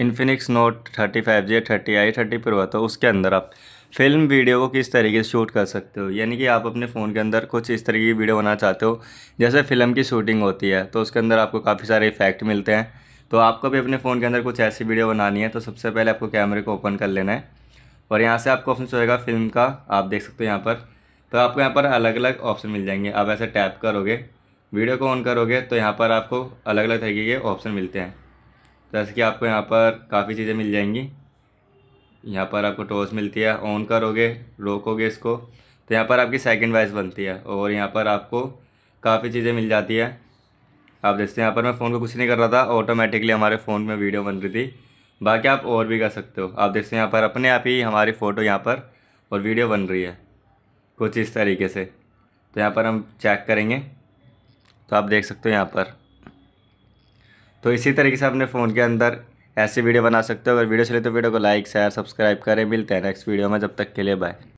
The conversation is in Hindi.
Infinix note thirty five G thirty I thirty pro है तो उसके अंदर आप फिल्म वीडियो को किस तरीके से शूट कर सकते हो यानी कि आप अपने फ़ोन के अंदर कुछ इस तरीके की वीडियो बनाना चाहते हो जैसे फिल्म की शूटिंग होती है तो उसके अंदर आपको काफ़ी सारे इफेक्ट मिलते हैं तो आपको भी अपने फ़ोन के अंदर कुछ ऐसी वीडियो बनानी है तो सबसे पहले आपको कैमरे को ओपन कर लेना है और यहाँ से आपको ऑप्शन चलेगा फिल्म का आप देख सकते हो यहाँ पर तो आपको यहाँ पर अलग अलग ऑप्शन मिल जाएंगे आप ऐसे टैप करोगे वीडियो को ऑन करोगे तो यहाँ पर आपको अलग अलग तरीके के ऑप्शन मिलते हैं जैसे कि आपको यहाँ पर काफ़ी चीज़ें मिल जाएंगी यहाँ पर आपको टॉस मिलती है ऑन करोगे रोकोगे इसको तो यहाँ पर आपकी सेकंड वाइस बनती है और यहाँ पर आपको काफ़ी चीज़ें मिल जाती है आप देखते हैं यहाँ पर मैं फ़ोन को कुछ नहीं कर रहा था ऑटोमेटिकली हमारे फ़ोन में वीडियो बन रही थी बाकी आप और भी कर सकते हो आप देखते हैं यहाँ पर अपने आप ही हमारी फ़ोटो यहाँ पर और वीडियो बन रही है कुछ इस तरीके से तो यहाँ पर हम चेक करेंगे तो आप देख सकते हो यहाँ पर तो इसी तरीके से अपने फ़ोन के अंदर ऐसी वीडियो बना सकते हो अगर वीडियो चले तो वीडियो को लाइक शेयर सब्सक्राइब करें मिलते हैं नेक्स्ट वीडियो में जब तक के लिए बाय